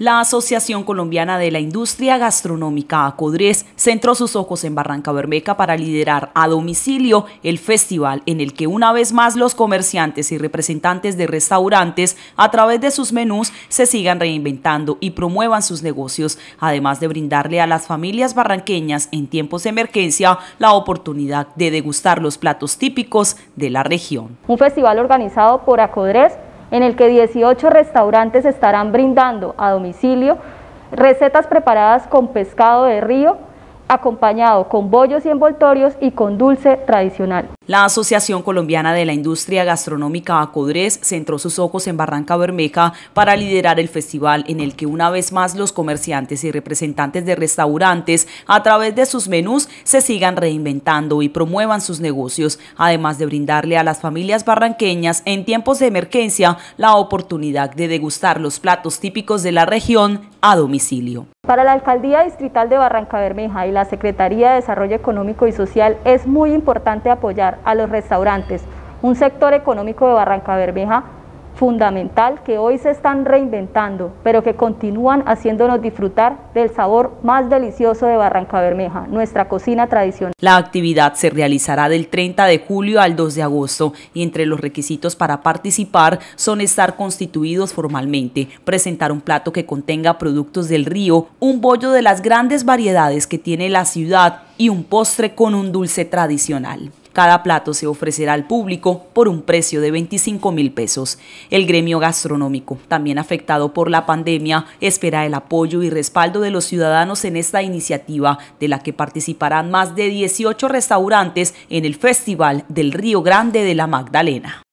La Asociación Colombiana de la Industria Gastronómica Acodres centró sus ojos en Barranca Bermeca para liderar a domicilio el festival en el que una vez más los comerciantes y representantes de restaurantes a través de sus menús se sigan reinventando y promuevan sus negocios, además de brindarle a las familias barranqueñas en tiempos de emergencia la oportunidad de degustar los platos típicos de la región. Un festival organizado por Acodres en el que 18 restaurantes estarán brindando a domicilio recetas preparadas con pescado de río, acompañado con bollos y envoltorios y con dulce tradicional. La Asociación Colombiana de la Industria Gastronómica Acodres centró sus ojos en Barranca Bermeja para liderar el festival en el que una vez más los comerciantes y representantes de restaurantes a través de sus menús se sigan reinventando y promuevan sus negocios, además de brindarle a las familias barranqueñas en tiempos de emergencia la oportunidad de degustar los platos típicos de la región a domicilio. Para la Alcaldía Distrital de Barranca Bermeja y la Secretaría de Desarrollo Económico y Social es muy importante apoyar a los restaurantes, un sector económico de Barranca Bermeja fundamental que hoy se están reinventando, pero que continúan haciéndonos disfrutar del sabor más delicioso de Barranca Bermeja, nuestra cocina tradicional. La actividad se realizará del 30 de julio al 2 de agosto y entre los requisitos para participar son estar constituidos formalmente, presentar un plato que contenga productos del río, un bollo de las grandes variedades que tiene la ciudad y un postre con un dulce tradicional. Cada plato se ofrecerá al público por un precio de 25 mil pesos. El gremio gastronómico, también afectado por la pandemia, espera el apoyo y respaldo de los ciudadanos en esta iniciativa, de la que participarán más de 18 restaurantes en el Festival del Río Grande de la Magdalena.